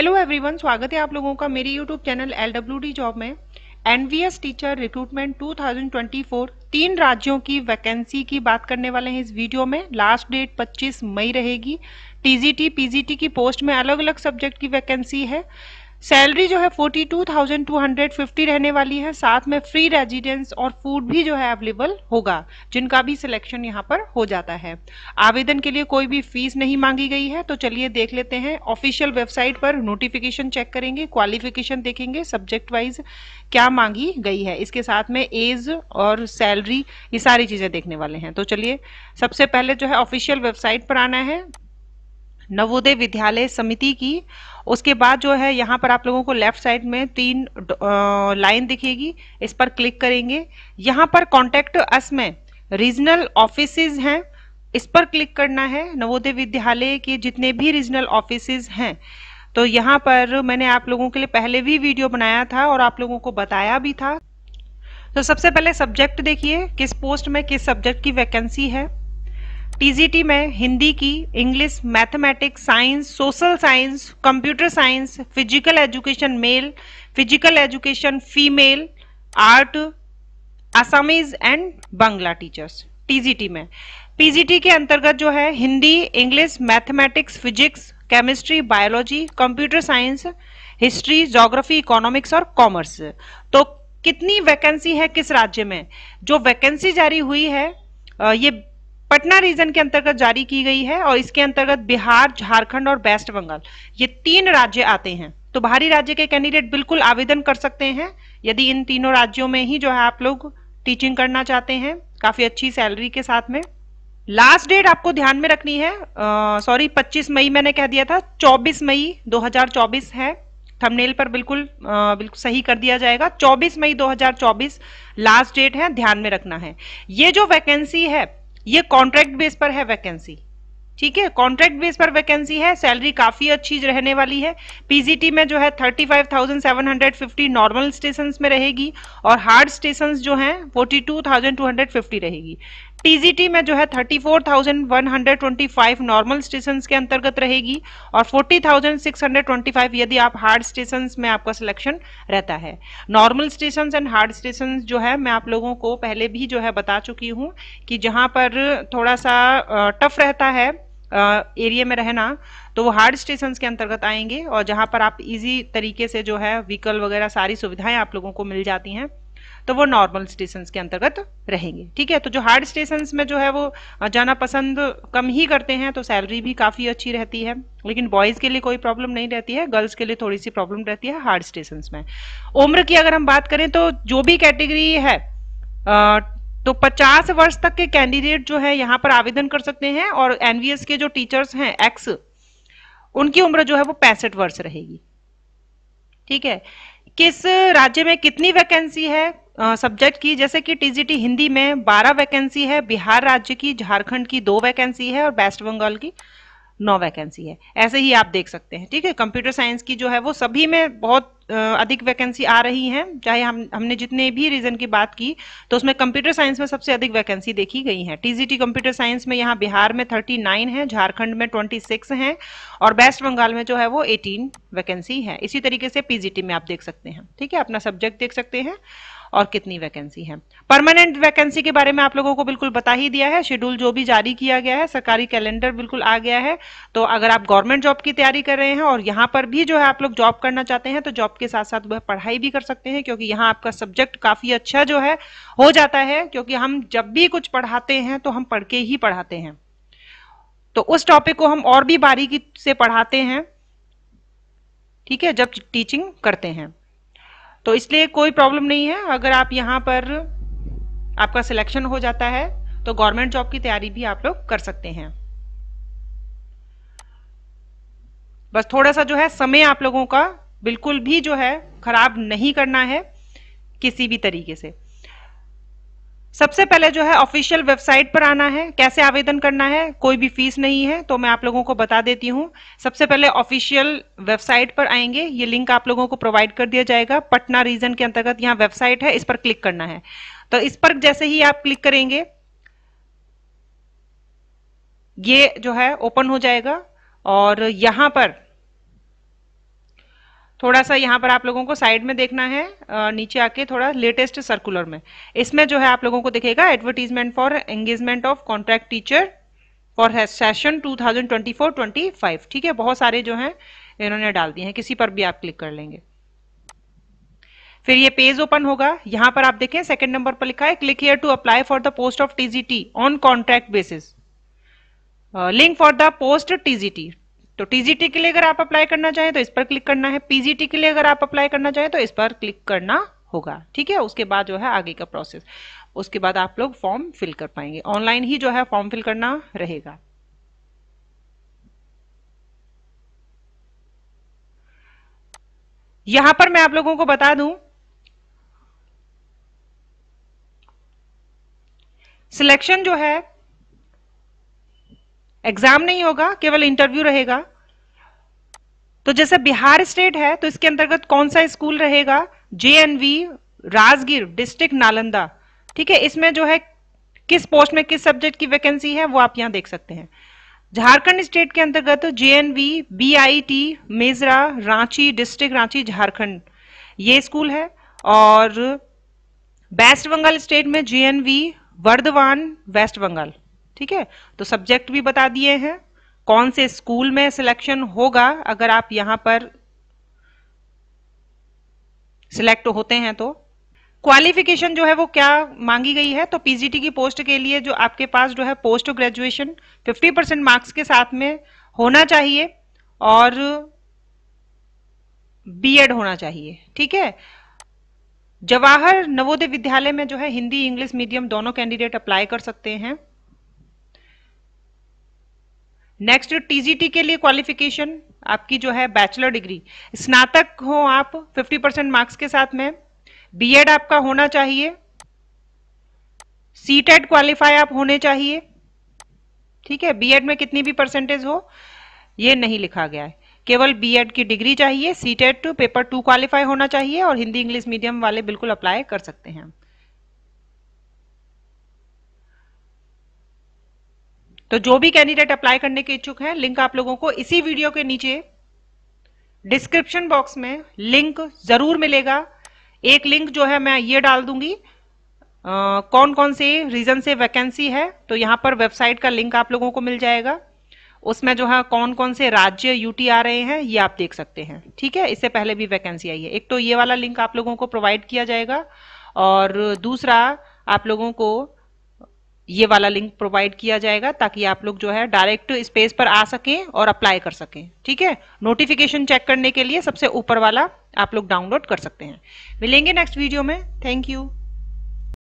hello everyone स्वागत है आप लोगों का मेरी यूट्यूब चैनल एल जॉब में एनवीएस टीचर रिक्रूटमेंट 2024 तीन राज्यों की वैकेंसी की बात करने वाले हैं इस वीडियो में लास्ट डेट 25 मई रहेगी टीजीटी पीजीटी की पोस्ट में अलग अलग सब्जेक्ट की वैकेंसी है सैलरी जो है forty two thousand two hundred fifty रहने वाली है साथ में फ्री रेजिडेंस और फूड भी जो है अवेलेबल होगा जिनका भी सिलेक्शन यहाँ पर हो जाता है आवेदन के लिए कोई भी फीस नहीं मांगी गई है तो चलिए देख लेते हैं ऑफिशियल वेबसाइट पर नोटिफिकेशन चेक करेंगे क्वालिफिकेशन देखेंगे सब्जेक्ट वाइज क्या मांगी गई है इसके साथ में एज और सैलरी ये सारी चीज़ें देखने वाले हैं तो चलिए सबसे पहले जो है ऑफिशियल वेबसाइट पर आना है नवोदय विद्यालय समिति की उसके बाद जो है यहाँ पर आप लोगों को लेफ्ट साइड में तीन लाइन दिखेगी इस पर क्लिक करेंगे यहाँ पर कॉन्टेक्ट अस में रीजनल ऑफिस हैं इस पर क्लिक करना है नवोदय विद्यालय के जितने भी रीजनल ऑफिस हैं तो यहाँ पर मैंने आप लोगों के लिए पहले भी वीडियो बनाया था और आप लोगों को बताया भी था तो सबसे पहले सब्जेक्ट देखिए किस पोस्ट में किस सब्जेक्ट की वैकेंसी है टीजीटी में हिंदी की English mathematics science social science computer science physical education male physical education female art Assamese and Bangla teachers TGT में पीजीटी के अंतर्गत जो है Hindi English mathematics physics chemistry biology computer science history geography economics और commerce तो कितनी वैकेंसी है किस राज्य में जो वैकेंसी जारी हुई है ये पटना रीजन के अंतर्गत जारी की गई है और इसके अंतर्गत बिहार झारखंड और वेस्ट बंगाल ये तीन राज्य आते हैं तो बाहरी राज्य के कैंडिडेट बिल्कुल आवेदन कर सकते हैं यदि इन तीनों राज्यों में ही जो है आप लोग टीचिंग करना चाहते हैं काफी अच्छी सैलरी के साथ में लास्ट डेट आपको ध्यान में रखनी है सॉरी 25 मई मैंने कह दिया था 24 मई 2024 है थंबनेल पर बिल्कुल बिल्कुल सही कर दिया जाएगा 24 मई 2024 लास्ट डेट है ध्यान में रखना है ये जो वैकेंसी है ये कॉन्ट्रैक्ट बेस पर है वैकेंसी ठीक है कॉन्ट्रैक्ट बेस पर वैकेंसी है सैलरी काफी अच्छी रहने वाली है पीजीटी में जो है 35,750 नॉर्मल स्टेशन में रहेगी और हार्ड स्टेशन जो हैं 42,250 रहेगी टी में जो है 34,125 नॉर्मल स्टेशन के अंतर्गत रहेगी और 40,625 यदि आप हार्ड स्टेशन में आपका सिलेक्शन रहता है normal station and hard station जो है मैं आप लोगों को पहले भी जो है बता चुकी हूँ कि जहाँ पर थोड़ा सा टफ रहता है एरिया में रहना तो वो हार्ड स्टेशन के अंतर्गत आएंगे और जहाँ पर आप इजी तरीके से जो है व्हीकल वगैरह सारी सुविधाएं आप लोगों को मिल जाती हैं तो वो नॉर्मल स्टेशन के अंतर्गत रहेंगे ठीक है तो जो हार्ड स्टेशन में जो है वो जाना पसंद कम ही करते हैं तो सैलरी भी काफ़ी अच्छी रहती है लेकिन बॉयज़ के लिए कोई प्रॉब्लम नहीं रहती है गर्ल्स के लिए थोड़ी सी प्रॉब्लम रहती है हार्ड स्टेशन में उम्र की अगर हम बात करें तो जो भी कैटेगरी है आ, तो 50 वर्ष तक के कैंडिडेट जो है यहाँ पर आवेदन कर सकते हैं और एनवीएस के जो टीचर्स हैं एक्स उनकी उम्र जो है वो पैंसठ वर्ष रहेगी ठीक है किस राज्य में कितनी वैकेंसी है सब्जेक्ट की जैसे कि टीजीटी हिंदी में 12 वैकेंसी है बिहार राज्य की झारखंड की दो वैकेंसी है और वेस्ट बंगाल की नौ वैकेंसी है ऐसे ही आप देख सकते हैं ठीक है कंप्यूटर साइंस की जो है वो सभी में बहुत अधिक वैकेंसी आ रही हैं चाहे हम हमने जितने भी रीजन की बात की तो उसमें कंप्यूटर साइंस में सबसे अधिक वैकेंसी देखी गई है टीजीटी कंप्यूटर साइंस में यहाँ बिहार में 39 है झारखंड में 26 है और वेस्ट बंगाल में जो है वो 18 वैकेंसी है इसी तरीके से पीजीटी में आप देख सकते हैं ठीक है अपना सब्जेक्ट देख सकते हैं और कितनी वैकेंसी है परमानेंट वैकेंसी के बारे में आप लोगों को बिल्कुल बता ही दिया है शेड्यूल जो भी जारी किया गया है सरकारी कैलेंडर बिल्कुल आ गया है तो अगर आप गवर्नमेंट जॉब की तैयारी कर रहे हैं और यहाँ पर भी जो है आप लोग जॉब करना चाहते हैं तो जॉब के साथ साथ वह पढ़ाई भी कर सकते हैं क्योंकि यहाँ आपका सब्जेक्ट काफी अच्छा जो है हो जाता है क्योंकि हम जब भी कुछ पढ़ाते हैं तो हम पढ़ के ही पढ़ाते हैं तो उस टॉपिक को हम और भी बारीकी से पढ़ाते हैं ठीक है जब टीचिंग करते हैं तो इसलिए कोई प्रॉब्लम नहीं है अगर आप यहाँ पर आपका सिलेक्शन हो जाता है तो गवर्नमेंट जॉब की तैयारी भी आप लोग कर सकते हैं बस थोड़ा सा जो है समय आप लोगों का बिल्कुल भी जो है खराब नहीं करना है किसी भी तरीके से सबसे पहले जो है ऑफिशियल वेबसाइट पर आना है कैसे आवेदन करना है कोई भी फीस नहीं है तो मैं आप लोगों को बता देती हूं सबसे पहले ऑफिशियल वेबसाइट पर आएंगे ये लिंक आप लोगों को प्रोवाइड कर दिया जाएगा पटना रीजन के अंतर्गत यहाँ वेबसाइट है इस पर क्लिक करना है तो इस पर जैसे ही आप क्लिक करेंगे ये जो है ओपन हो जाएगा और यहां पर थोड़ा सा यहाँ पर आप लोगों को साइड में देखना है नीचे आके थोड़ा लेटेस्ट सर्कुलर में इसमें जो है आप लोगों को दिखेगा advertisement for engagement of contract teacher for session 2024-25 ठीक है बहुत सारे जो हैं इन्होंने डाल दिए हैं किसी पर भी आप क्लिक कर लेंगे फिर ये पेज ओपन होगा यहाँ पर आप देखें सेकेंड नंबर पर लिखा है click here to apply for the post of TGT on contract basis link for the post TGT तो टीजीटी के लिए अगर आप अप्लाई करना चाहें तो इस पर क्लिक करना है पीजीटी के लिए अगर आप अप्लाई करना चाहें तो इस पर क्लिक करना होगा ठीक है उसके बाद जो है आगे का प्रोसेस उसके बाद आप लोग फॉर्म फिल कर पाएंगे ऑनलाइन ही जो है फॉर्म फिल करना रहेगा यहां पर मैं आप लोगों को बता दूं सिलेक्शन जो है एग्जाम नहीं होगा केवल इंटरव्यू रहेगा तो जैसे बिहार स्टेट है तो इसके अंतर्गत कौन सा स्कूल रहेगा जेएनवी राजगीर डिस्ट्रिक्ट नालंदा ठीक है इसमें जो है किस पोस्ट में किस सब्जेक्ट की वैकेंसी है वो आप यहां देख सकते हैं झारखंड स्टेट के अंतर्गत JNV BIT Mesra Ranchi district Ranchi Jharkhand ये स्कूल है और वेस्ट बंगाल स्टेट में जेएनवी वर्धवान वेस्ट बंगाल ठीक है तो सब्जेक्ट भी बता दिए हैं कौन से स्कूल में सिलेक्शन होगा अगर आप यहां पर सिलेक्ट होते हैं तो क्वालिफिकेशन जो है वो क्या मांगी गई है तो पीजीटी की पोस्ट के लिए जो आपके पास जो है पोस्ट ग्रेजुएशन 50 परसेंट मार्क्स के साथ में होना चाहिए और बीएड होना चाहिए ठीक है जवाहर नवोदय विद्यालय में जो है हिंदी इंग्लिश मीडियम दोनों कैंडिडेट अप्लाई कर सकते हैं नेक्स्ट टीजीटी के लिए क्वालिफिकेशन आपकी जो है बैचलर डिग्री स्नातक हो आप 50 परसेंट मार्क्स के साथ में बीएड आपका होना चाहिए सी टेट क्वालिफाई आप होने चाहिए ठीक है बीएड में कितनी भी परसेंटेज हो ये नहीं लिखा गया है केवल बीएड की डिग्री चाहिए CTET two paper two qualify होना चाहिए और हिंदी इंग्लिश मीडियम वाले बिल्कुल अप्लाई कर सकते हैं तो जो भी कैंडिडेट अप्लाई करने के इच्छुक हैं लिंक आप लोगों को इसी वीडियो के नीचे डिस्क्रिप्शन बॉक्स में लिंक जरूर मिलेगा एक लिंक जो है मैं ये डाल दूंगी आ, कौन कौन से रीजन से वैकेंसी है तो यहां पर वेबसाइट का लिंक आप लोगों को मिल जाएगा उसमें जो है कौन कौन से राज्य यूटी आ रहे हैं ये आप देख सकते हैं ठीक है इससे पहले भी वैकेंसी आई है एक तो ये वाला लिंक आप लोगों को प्रोवाइड किया जाएगा और दूसरा आप लोगों को ये वाला लिंक प्रोवाइड किया जाएगा ताकि आप लोग जो है डायरेक्ट इस पेज पर आ सकें और अप्लाई कर सकें ठीक है नोटिफिकेशन चेक करने के लिए सबसे ऊपर वाला आप लोग डाउनलोड कर सकते हैं मिलेंगे नेक्स्ट वीडियो में थैंक यू